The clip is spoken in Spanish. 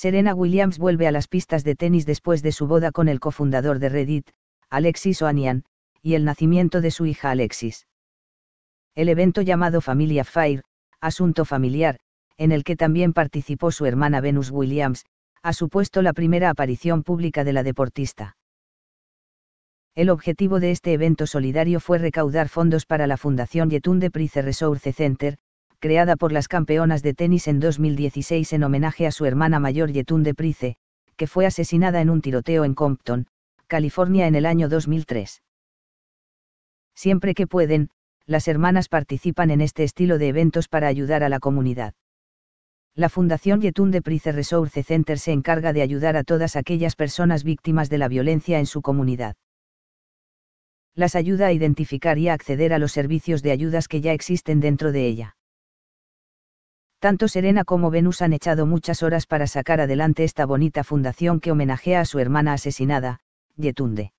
Serena Williams vuelve a las pistas de tenis después de su boda con el cofundador de Reddit, Alexis Ohanian, y el nacimiento de su hija Alexis. El evento llamado Familia Fire, Asunto Familiar, en el que también participó su hermana Venus Williams, ha supuesto la primera aparición pública de la deportista. El objetivo de este evento solidario fue recaudar fondos para la Fundación Yetunde Price Resource Center, creada por las campeonas de tenis en 2016 en homenaje a su hermana mayor Yetunde Price, que fue asesinada en un tiroteo en Compton, California en el año 2003. Siempre que pueden, las hermanas participan en este estilo de eventos para ayudar a la comunidad. La Fundación Yetunde Price Resource Center se encarga de ayudar a todas aquellas personas víctimas de la violencia en su comunidad las ayuda a identificar y a acceder a los servicios de ayudas que ya existen dentro de ella tanto Serena como Venus han echado muchas horas para sacar adelante esta bonita fundación que homenajea a su hermana asesinada, Yetunde.